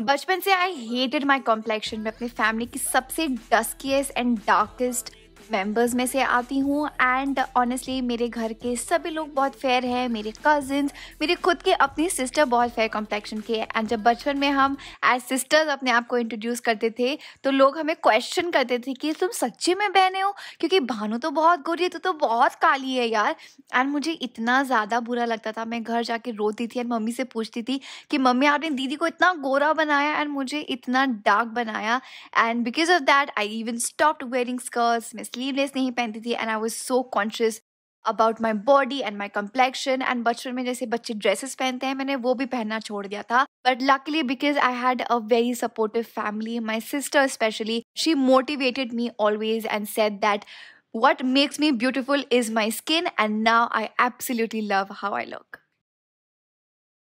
बचपन से I hated my complexion मैं अपनी फैमिली की सबसे डस्कीस्ट एंड डार्केस्ट मेंबर्स में से आती हूँ एंड ऑनेस्टली मेरे घर के सभी लोग बहुत फेयर हैं मेरे कजिन मेरे खुद के अपनी सिस्टर बहुत फेयर कॉम्प्लेक्शन के एंड जब बचपन में हम एज सिस्टर्स अपने आप को इंट्रोड्यूस करते थे तो लोग हमें क्वेश्चन करते थे कि तुम सच्चे में बहने हो क्योंकि भानु तो बहुत गोरी है तो, तो बहुत काली है यार एंड मुझे इतना ज़्यादा बुरा लगता था मैं घर जाके रोती थी एंड मम्मी से पूछती थी कि मम्मी आपने दीदी को इतना गोरा बनाया एंड मुझे इतना डार्क बनाया and because of that I even stop wearing skirts miss sleeveless नहीं पहनती थी and I was so conscious about my body and my complexion and बचपन में जैसे बच्चे ड्रेसेस पहनते हैं मैंने वो भी पहनना छोड़ दिया था but luckily because I had a very supportive family my sister specially she motivated me always and said that what makes me beautiful is my skin and now I absolutely love how I look